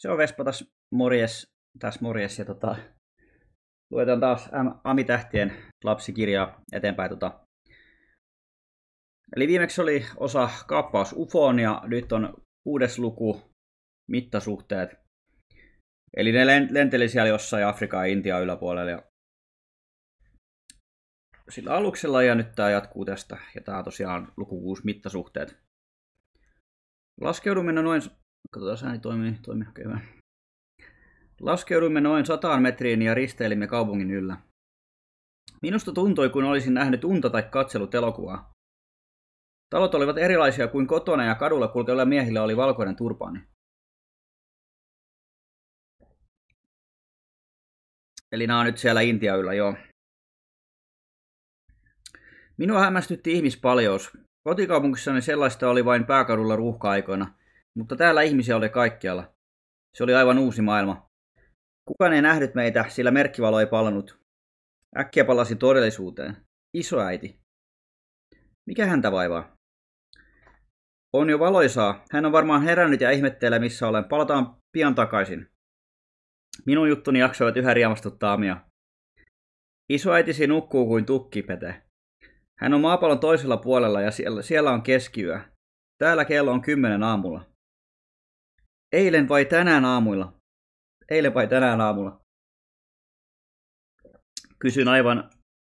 Se on Vespa tässä morjes, tässä morjes ja tota, luetaan taas Amitähtien lapsikirjaa eteenpäin. Tota. Eli viimeksi oli osa kaappaus UFOon ja nyt on kuudes luku mittasuhteet. Eli ne lenteli siellä jossain Afrikaa ja Intiaa yläpuolella ja sillä aluksella ja nyt tämä jatkuu tästä. Ja tämä on tosiaan luku 6 mittasuhteet. Laskeuduminen noin Katsotaan, ääni toimii. Toimii, okei, hyvä. Laskeuduimme noin sataan metriin ja risteilimme kaupungin yllä. Minusta tuntui, kuin olisin nähnyt unta tai katsellut elokuvaa. Talot olivat erilaisia kuin kotona ja kadulla kulkevilla miehillä oli valkoinen turpaani. Eli nämä on nyt siellä Intia yllä, joo. Minua hämmästytti ihmispaljous. Kotikaupunkissani sellaista oli vain pääkadulla ruuhka-aikoina – mutta täällä ihmisiä oli kaikkialla. Se oli aivan uusi maailma. Kukaan ei nähnyt meitä, sillä merkkivalo ei palannut. Äkkiä palasi todellisuuteen. Isoäiti. Mikä häntä vaivaa? On jo valoisaa. Hän on varmaan herännyt ja ihmettelee, missä olen. Palataan pian takaisin. Minun juttuni jaksoivat yhä riemastuttaa Amia. Isoäitisi nukkuu kuin tukkipete. Hän on maapallon toisella puolella ja siellä, siellä on keskiyö. Täällä kello on kymmenen aamulla. Eilen vai tänään aamulla? Eilen vai tänään aamulla? Kysyin aivan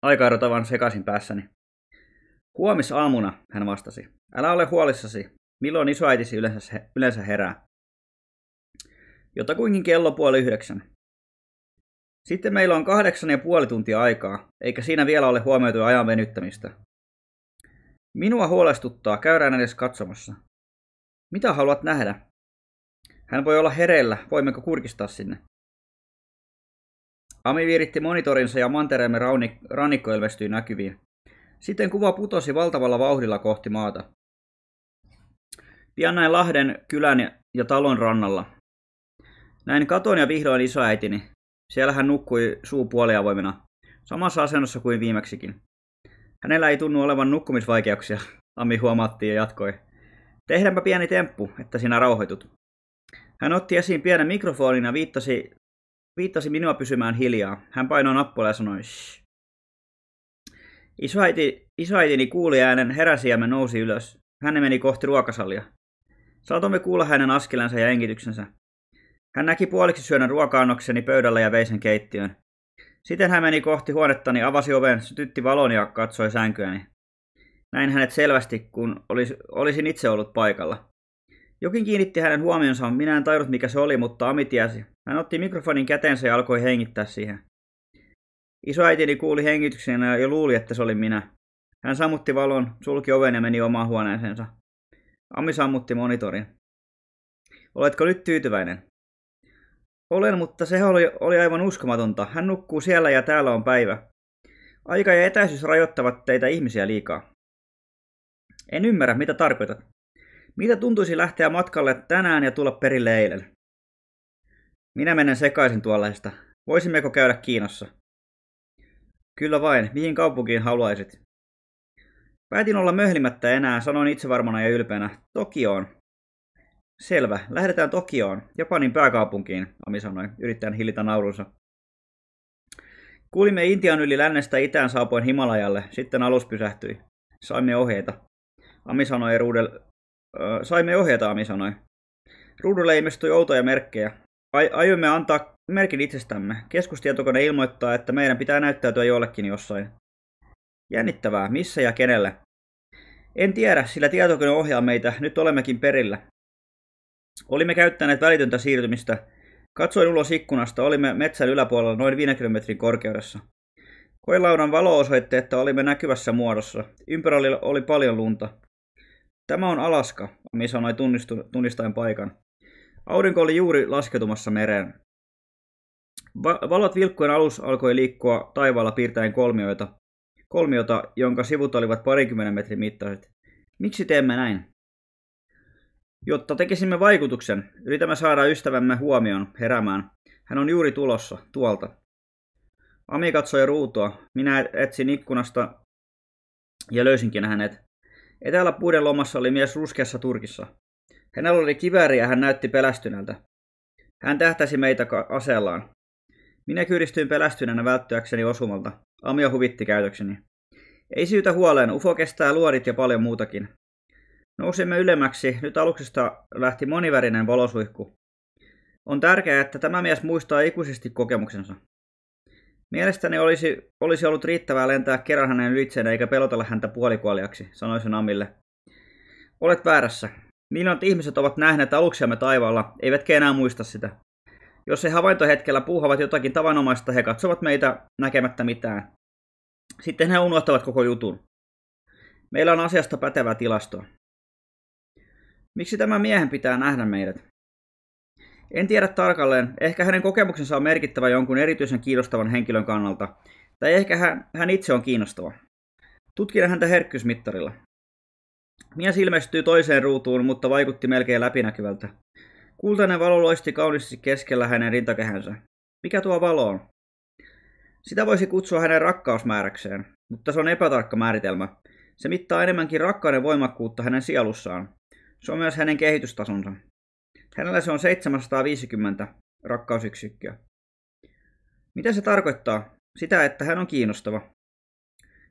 aikaerotavan sekaisin päässäni. aamuna, hän vastasi. Älä ole huolissasi. Milloin isoäitisi yleensä, yleensä herää? Jotakuinkin kello puoli yhdeksän. Sitten meillä on kahdeksan ja puoli tuntia aikaa, eikä siinä vielä ole huomioitu ajan venyttämistä. Minua huolestuttaa, käydään edes katsomassa. Mitä haluat nähdä? Hän voi olla herellä, voimmeko kurkistaa sinne? Ami viiritti monitorinsa ja mantereemme rannikko ilmestyi näkyviin. Sitten kuva putosi valtavalla vauhdilla kohti maata. Pian näin Lahden kylän ja talon rannalla. Näin katon ja vihdoin isoäitini. Siellä hän nukkui suu puoliavoimena, samassa asennossa kuin viimeksikin. Hänellä ei tunnu olevan nukkumisvaikeuksia, Ami huomaatti ja jatkoi. Tehdäänpä pieni temppu, että sinä rauhoitut. Hän otti esiin pienen mikrofonin ja viittasi, viittasi minua pysymään hiljaa. Hän painoi nappulaa ja sanoi Shh. Isoäiti, isoäitini kuuli äänen, heräsi ja me nousi ylös. Hän meni kohti ruokasalia. Saatomme kuulla hänen askelensa ja engityksensä. Hän näki puoliksi syödä ruoka-annokseni pöydällä ja vei sen keittiön. Sitten hän meni kohti huonettani, avasi oven, sytytti valon ja katsoi sänkyäni. Näin hänet selvästi, kun olisin itse ollut paikalla. Jokin kiinnitti hänen huomionsa, minä en tajunnut mikä se oli, mutta Ami tiesi. Hän otti mikrofonin käteensä ja alkoi hengittää siihen. Isoäitini kuuli hengityksen ja luuli, että se oli minä. Hän sammutti valon, sulki oven ja meni omaan huoneeseensa. Ami sammutti monitorin. Oletko nyt tyytyväinen? Olen, mutta se oli, oli aivan uskomatonta. Hän nukkuu siellä ja täällä on päivä. Aika ja etäisyys rajoittavat teitä ihmisiä liikaa. En ymmärrä, mitä tarkoitat. Mitä tuntuisi lähteä matkalle tänään ja tulla perille eilen? Minä menen sekaisin tuollaista. Voisimmeko käydä Kiinassa? Kyllä vain. Mihin kaupunkiin haluaisit? Päätin olla möhlimättä enää, sanoin itsevarmana ja ylpeänä. Tokioon. Selvä. Lähdetään Tokioon, Japanin pääkaupunkiin, Ami sanoi, yrittäen hillitä naurunsa. Kuulimme Intian yli lännestä itään saapuen Himalajalle, sitten alus pysähtyi. Saimme ohjeita. Ami sanoi ruudel, saimme ohjeita, Ami sanoi. Ruudulle ilmestyi outoja merkkejä. Ai- aiomme antaa merkin itsestämme. Keskustietokone ilmoittaa, että meidän pitää näyttäytyä jollekin jossain. Jännittävää, missä ja kenelle? En tiedä, sillä tietokone ohjaa meitä, nyt olemmekin perillä. Olimme käyttäneet välitöntä siirtymistä. Katsoin ulos ikkunasta, olimme metsän yläpuolella noin 5 kilometrin korkeudessa. Koelaudan valo osoitti, että olimme näkyvässä muodossa. Ympärillä oli paljon lunta. Tämä on Alaska, Ami sanoi tunnistaen paikan. Aurinko oli juuri laskeutumassa mereen. Va- valot vilkkuen alus alkoi liikkua taivaalla piirtäen kolmioita, kolmiota, jonka sivut olivat parikymmenen metrin mittaiset. Miksi teemme näin? Jotta tekisimme vaikutuksen, yritämme saada ystävämme huomion heräämään. Hän on juuri tulossa, tuolta. Ami katsoi ruutua. Minä etsin ikkunasta ja löysinkin hänet. Etäällä puiden lomassa oli mies ruskeassa turkissa. Hänellä oli kivääri ja hän näytti pelästyneeltä. Hän tähtäsi meitä aseellaan. Minä kyydistyin pelästyneenä välttyäkseni osumalta. Amio huvitti käytökseni. Ei syytä huoleen, UFO kestää luodit ja paljon muutakin. Nousimme ylemmäksi, nyt aluksesta lähti monivärinen valosuihku. On tärkeää, että tämä mies muistaa ikuisesti kokemuksensa. Mielestäni olisi, olisi ollut riittävää lentää kerran hänen ylitseen eikä pelotella häntä puolikuoliaksi, sanoi se Namille. Olet väärässä. Miljoonat ihmiset ovat nähneet aluksiamme taivaalla, eivätkä enää muista sitä. Jos he havaintohetkellä puuhavat jotakin tavanomaista, he katsovat meitä näkemättä mitään. Sitten he unohtavat koko jutun. Meillä on asiasta pätevää tilastoa. Miksi tämä miehen pitää nähdä meidät? En tiedä tarkalleen. Ehkä hänen kokemuksensa on merkittävä jonkun erityisen kiinnostavan henkilön kannalta. Tai ehkä hän, hän itse on kiinnostava. Tutkin häntä herkkyysmittarilla. Mies ilmestyy toiseen ruutuun, mutta vaikutti melkein läpinäkyvältä. Kultainen valo loisti kauniisti keskellä hänen rintakehänsä. Mikä tuo valo on? Sitä voisi kutsua hänen rakkausmääräkseen, mutta se on epätarkka määritelmä. Se mittaa enemmänkin rakkauden voimakkuutta hänen sielussaan. Se on myös hänen kehitystasonsa. Hänellä se on 750 rakkausyksikköä. Mitä se tarkoittaa? Sitä, että hän on kiinnostava.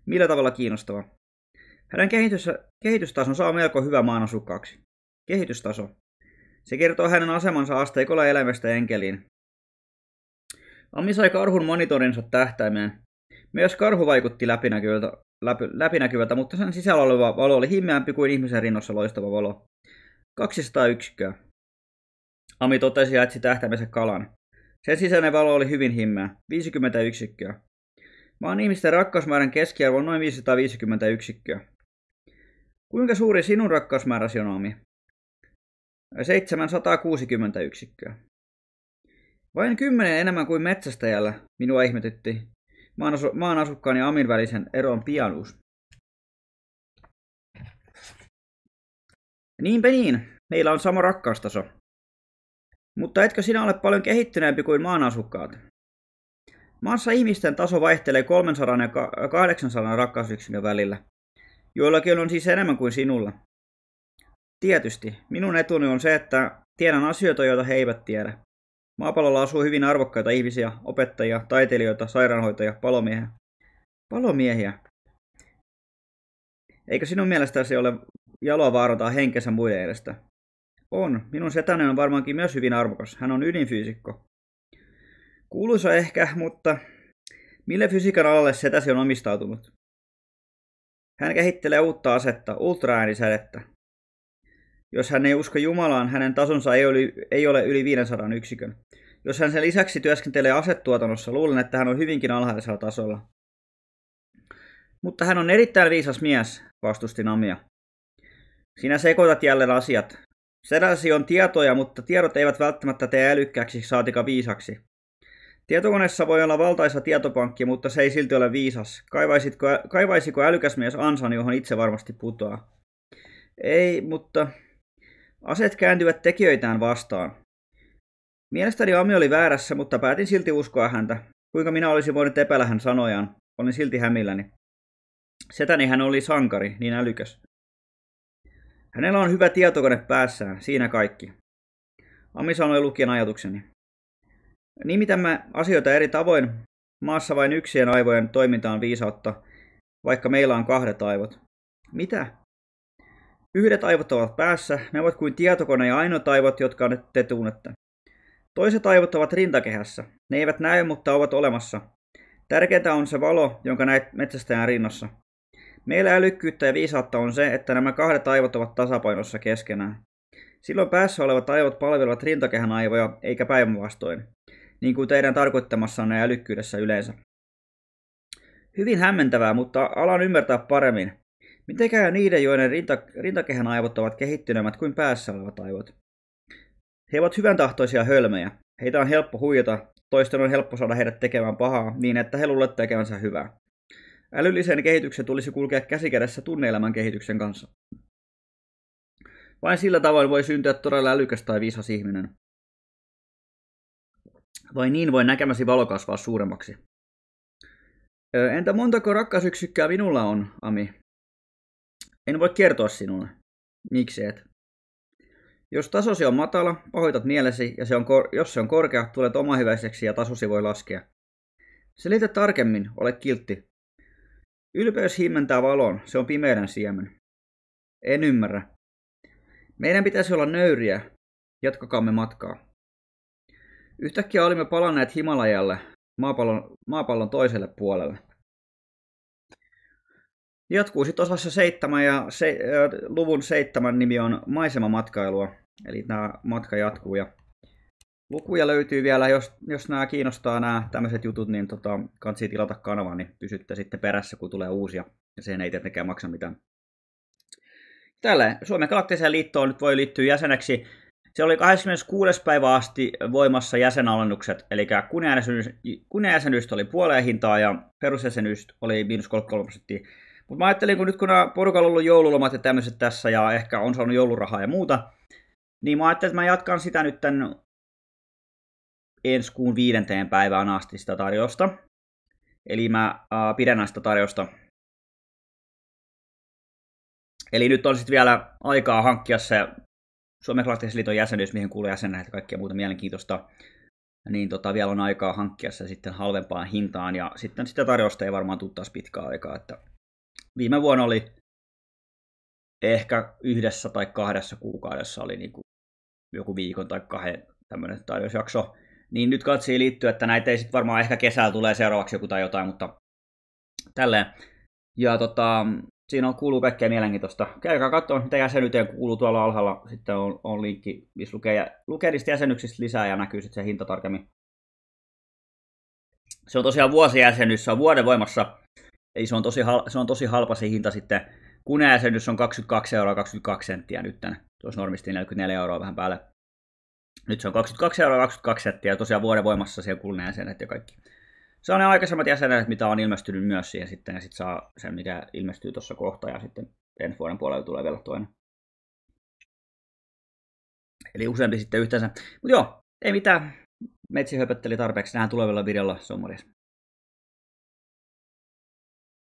Millä tavalla kiinnostava? Hänen kehitys, saa melko hyvä maan asukkaaksi. Kehitystaso. Se kertoo hänen asemansa asteikolla elämästä enkeliin. Ammi sai karhun monitorinsa tähtäimeen. Myös karhu vaikutti läpinäkyvältä, läpi, läpinäkyvältä, mutta sen sisällä oleva valo oli himmeämpi kuin ihmisen rinnassa loistava valo. 200 yksikköä. Ami totesi ja etsi tähtäimensä kalan. Sen sisäinen valo oli hyvin himmeä, 50 yksikköä. Maan ihmisten rakkausmäärän keskiarvo on noin 550 yksikköä. Kuinka suuri sinun rakkausmääräsi on, Ami? 760 yksikköä. Vain kymmenen enemmän kuin metsästäjällä, minua ihmetytti. Maan, asu- maan asukkaan ja Amin välisen eron pianuus. Niinpä niin, meillä on sama rakkaustaso. Mutta etkö sinä ole paljon kehittyneempi kuin maan asukkaat? Maassa ihmisten taso vaihtelee 300 ja 800 rakkausyksikön välillä. Joillakin on siis enemmän kuin sinulla. Tietysti, minun etuni on se, että tiedän asioita, joita he eivät tiedä. Maapallolla asuu hyvin arvokkaita ihmisiä, opettajia, taiteilijoita, sairaanhoitajia, palomiehiä. Palomiehiä. Eikö sinun mielestäsi ole jaloa vaarantaa henkensä muiden edestä? On. Minun setäni on varmaankin myös hyvin arvokas. Hän on ydinfyysikko. Kuuluisa ehkä, mutta mille fysiikan alalle setäsi on omistautunut? Hän kehittelee uutta asetta, ultraäänisädettä. Jos hän ei usko Jumalaan, hänen tasonsa ei ole, ei ole yli 500 yksikön. Jos hän sen lisäksi työskentelee asetuotannossa, luulen, että hän on hyvinkin alhaisella tasolla. Mutta hän on erittäin viisas mies, vastusti Namia. Sinä sekoitat jälleen asiat. Sen on tietoja, mutta tiedot eivät välttämättä tee älykkääksi saatika viisaksi. Tietokoneessa voi olla valtaisa tietopankki, mutta se ei silti ole viisas. Kaivaisitko, kaivaisiko älykäs mies ansan, johon itse varmasti putoaa? Ei, mutta aset kääntyvät tekijöitään vastaan. Mielestäni Ami oli väärässä, mutta päätin silti uskoa häntä. Kuinka minä olisin voinut epäillä hän sanojaan? Olin silti hämilläni. Setäni hän oli sankari, niin älykäs. Hänellä on hyvä tietokone päässään, siinä kaikki. Ami sanoi lukien ajatukseni. Nimitämme asioita eri tavoin. Maassa vain yksien aivojen toiminta on viisautta, vaikka meillä on kahdet aivot. Mitä? Yhdet aivot ovat päässä, ne ovat kuin tietokone ja ainoat aivot, jotka te tunnette. Toiset aivot ovat rintakehässä. Ne eivät näy, mutta ovat olemassa. Tärkeintä on se valo, jonka näet metsästäjän rinnassa. Meillä älykkyyttä ja viisautta on se, että nämä kahdet aivot ovat tasapainossa keskenään. Silloin päässä olevat aivot palvelevat rintakehän aivoja, eikä päinvastoin, niin kuin teidän tarkoittamassanne älykkyydessä yleensä. Hyvin hämmentävää, mutta alan ymmärtää paremmin. Miten käy niiden, joiden rinta, rintakehän aivot ovat kehittyneemmät kuin päässä olevat aivot? He ovat hyvän tahtoisia hölmöjä. Heitä on helppo huijata, toisten on helppo saada heidät tekemään pahaa niin, että he luulevat tekevänsä hyvää. Älyllisen kehityksen tulisi kulkea käsikädessä tunneelämän kehityksen kanssa. Vain sillä tavoin voi syntyä todella älykäs tai viisas ihminen. Vain niin voi näkemäsi valo kasvaa suuremmaksi. Entä montako rakkausyksikköä minulla on, Ami? En voi kertoa sinulle. Miksi et? Jos tasosi on matala, pahoitat mielesi, ja se on kor- jos se on korkea, tulet omahyväiseksi ja tasosi voi laskea. Selitä tarkemmin, ole kiltti. Ylpeys himmentää valon, se on pimeyden siemen. En ymmärrä. Meidän pitäisi olla nöyriä, jatkakaamme matkaa. Yhtäkkiä olimme palanneet Himalajalle, maapallon, maapallon toiselle puolelle. Jatkuu sitten osassa seitsemän ja se, luvun seitsemän nimi on maisemamatkailua. eli tämä matka jatkuu ja lukuja löytyy vielä, jos, jos nämä kiinnostaa nämä tämmöiset jutut, niin tota, kansi tilata kanava, niin pysytte sitten perässä, kun tulee uusia. Ja sen ei tietenkään maksa mitään. Tälle Suomen Galaktiseen liittoon nyt voi liittyä jäseneksi. Se oli 26. päivä asti voimassa jäsenalennukset, eli kunnianjäsenyys, kunnianjäsenyys oli puoleen hintaa ja perusjäsenyys oli miinus 33 prosenttia. Mutta mä ajattelin, kun nyt kun porukalla on ollut joululomat ja tämmöiset tässä ja ehkä on saanut joulurahaa ja muuta, niin mä ajattelin, että mä jatkan sitä nyt tämän ensi kuun viidenteen päivään asti sitä tarjosta. Eli mä ää, pidän näistä tarjosta. Eli nyt on sitten vielä aikaa hankkia se Suomen liiton jäsenyys, mihin kuuluu jäsenä, että kaikkia muuta mielenkiintoista. Niin tota, vielä on aikaa hankkia se sitten halvempaan hintaan ja sitten sitä tarjosta ei varmaan tule taas pitkään aikaa. Että viime vuonna oli ehkä yhdessä tai kahdessa kuukaudessa oli niin kuin joku viikon tai kahden tämmöinen tarjousjakso. Niin nyt katsii liittyy, että näitä ei sitten varmaan ehkä kesällä tulee seuraavaksi joku tai jotain, mutta tälleen. Ja tota, siinä on kuuluu kaikkea mielenkiintoista. Käykää katsoa, mitä jäsenyyteen kuuluu tuolla alhaalla. Sitten on, on linkki, missä lukee, lukee niistä jäsenyksistä lisää ja näkyy sitten se hinta tarkemmin. Se on tosiaan vuosijäsenyys, se on vuoden voimassa. Eli se on tosi, hal, se on tosi halpa se hinta sitten. kun jäsenyys on 22 euroa 22 senttiä nyt. Se olisi normisti 44 euroa vähän päälle. Nyt se on 22 euroa 22 settiä ja tosiaan vuoden voimassa siellä kuluneen jäsenet ja kaikki. Se on ne aikaisemmat jäsenet, mitä on ilmestynyt myös siihen sitten ja sitten saa sen, mikä ilmestyy tuossa kohta ja sitten ensi vuoden puolella tulee vielä toinen. Eli useampi sitten yhteensä. Mutta joo, ei mitään. Metsi höpötteli tarpeeksi. Nähdään tulevilla videolla. Se on morjens.